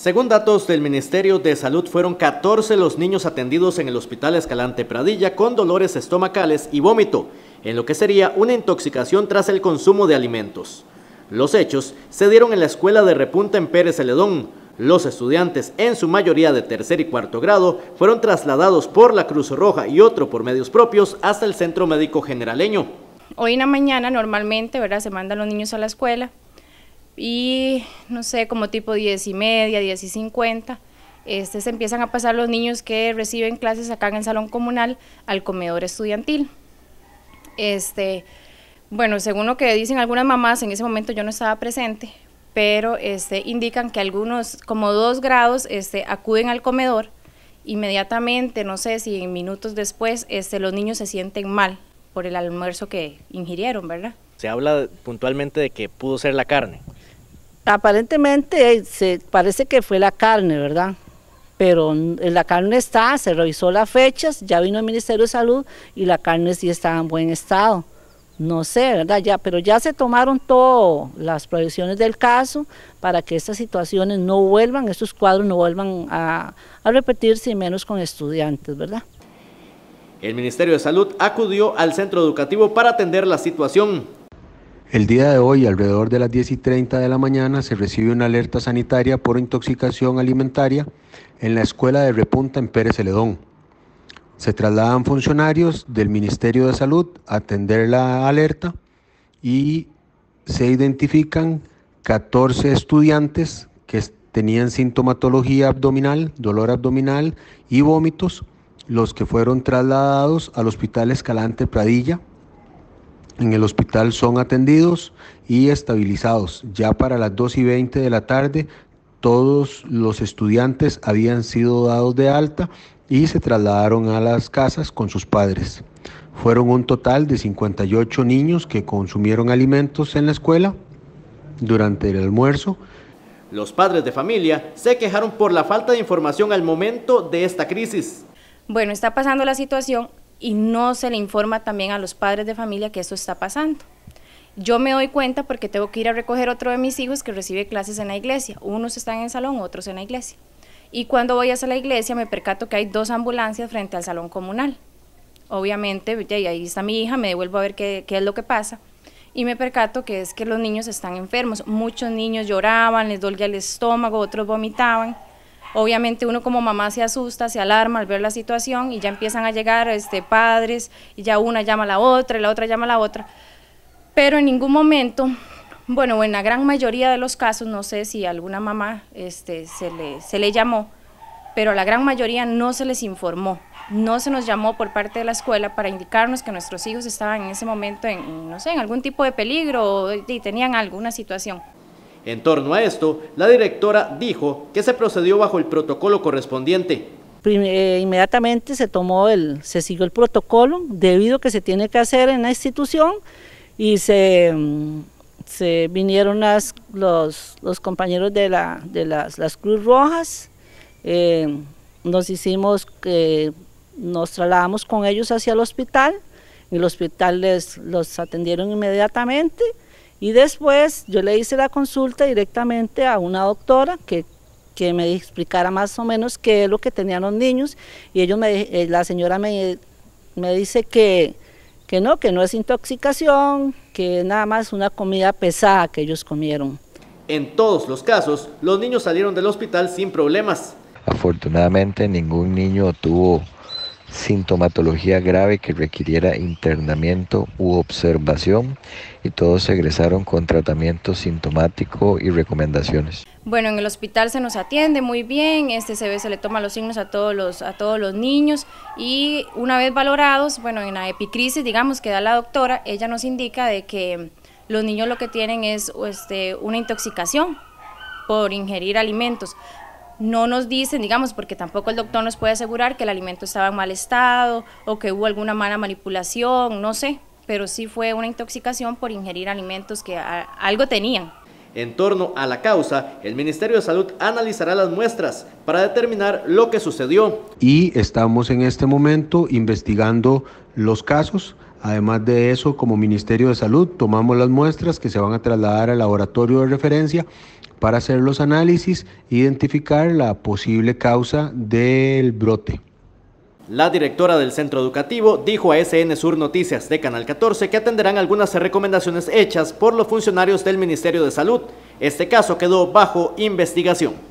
Según datos del Ministerio de Salud, fueron 14 los niños atendidos en el Hospital Escalante Pradilla con dolores estomacales y vómito, en lo que sería una intoxicación tras el consumo de alimentos. Los hechos se dieron en la escuela de Repunta en Pérez Celedón. Los estudiantes, en su mayoría de tercer y cuarto grado, fueron trasladados por la Cruz Roja y otro por medios propios hasta el Centro Médico Generaleño. Hoy en la mañana normalmente ¿verdad? se mandan los niños a la escuela, y no sé, como tipo 10 y media, 10 y 50, este, se empiezan a pasar los niños que reciben clases acá en el salón comunal al comedor estudiantil. Este, bueno, según lo que dicen algunas mamás, en ese momento yo no estaba presente, pero este, indican que algunos, como dos grados, este, acuden al comedor, inmediatamente, no sé si minutos después, este, los niños se sienten mal por el almuerzo que ingirieron, ¿verdad? Se habla puntualmente de que pudo ser la carne. Aparentemente eh, se, parece que fue la carne, ¿verdad? Pero eh, la carne está, se revisó las fechas, ya vino el Ministerio de Salud y la carne sí estaba en buen estado. No sé, ¿verdad? Ya, pero ya se tomaron todas las proyecciones del caso para que estas situaciones no vuelvan, estos cuadros no vuelvan a, a repetirse y menos con estudiantes, ¿verdad? El Ministerio de Salud acudió al centro educativo para atender la situación. El día de hoy, alrededor de las 10 y 30 de la mañana, se recibe una alerta sanitaria por intoxicación alimentaria en la escuela de Repunta en Pérez Celedón. Se trasladan funcionarios del Ministerio de Salud a atender la alerta y se identifican 14 estudiantes que tenían sintomatología abdominal, dolor abdominal y vómitos, los que fueron trasladados al Hospital Escalante Pradilla en el hospital son atendidos y estabilizados. Ya para las 2 y 20 de la tarde, todos los estudiantes habían sido dados de alta y se trasladaron a las casas con sus padres. Fueron un total de 58 niños que consumieron alimentos en la escuela durante el almuerzo. Los padres de familia se quejaron por la falta de información al momento de esta crisis. Bueno, está pasando la situación y no se le informa también a los padres de familia que esto está pasando. Yo me doy cuenta porque tengo que ir a recoger otro de mis hijos que recibe clases en la iglesia. Unos están en el salón, otros en la iglesia. Y cuando voy hacia la iglesia me percato que hay dos ambulancias frente al salón comunal. Obviamente, y ahí está mi hija, me devuelvo a ver qué, qué es lo que pasa y me percato que es que los niños están enfermos. Muchos niños lloraban, les dolía el estómago, otros vomitaban. Obviamente uno como mamá se asusta, se alarma al ver la situación y ya empiezan a llegar este, padres y ya una llama a la otra y la otra llama a la otra. Pero en ningún momento, bueno, en la gran mayoría de los casos, no sé si alguna mamá este, se, le, se le llamó, pero la gran mayoría no se les informó no se nos llamó por parte de la escuela para indicarnos que nuestros hijos estaban en ese momento en, no sé, en algún tipo de peligro y tenían alguna situación. En torno a esto, la directora dijo que se procedió bajo el protocolo correspondiente. Eh, inmediatamente se tomó el, se siguió el protocolo debido a que se tiene que hacer en la institución y se, mm, vinieron los, compañeros de, la, las, Cruz Rojas, eh, nos hicimos, que eh, nos trasladamos con ellos hacia el hospital, y el hospital les, los atendieron inmediatamente y después yo le hice la consulta directamente a una doctora que, que me explicara más o menos qué es lo que tenían los niños y ellos me, eh, la señora me, me dice que, no, que no es intoxicación, que nada más una comida pesada que ellos comieron. En todos los casos, los niños salieron del hospital sin problemas. Afortunadamente ningún niño tuvo sintomatología grave que requiriera internamiento u observación y todos egresaron con tratamiento sintomático y recomendaciones. Bueno, en el hospital se nos atiende muy bien, este se, ve, se le toma los signos a todos los, a todos los niños y una vez valorados, bueno, en la epicrisis, digamos, que da la doctora, ella nos indica de que los niños lo que tienen es este, una intoxicación por ingerir alimentos, no nos dicen, digamos, porque tampoco el doctor nos puede asegurar que el alimento estaba en mal estado o que hubo alguna mala manipulación, no sé, pero sí fue una intoxicación por ingerir alimentos que algo tenían. En torno a la causa, el Ministerio de Salud analizará las muestras para determinar lo que sucedió. Y estamos en este momento investigando los casos. Además de eso, como Ministerio de Salud, tomamos las muestras que se van a trasladar al laboratorio de referencia para hacer los análisis e identificar la posible causa del brote. La directora del centro educativo dijo a SN Sur Noticias de Canal 14 que atenderán algunas recomendaciones hechas por los funcionarios del Ministerio de Salud. Este caso quedó bajo investigación.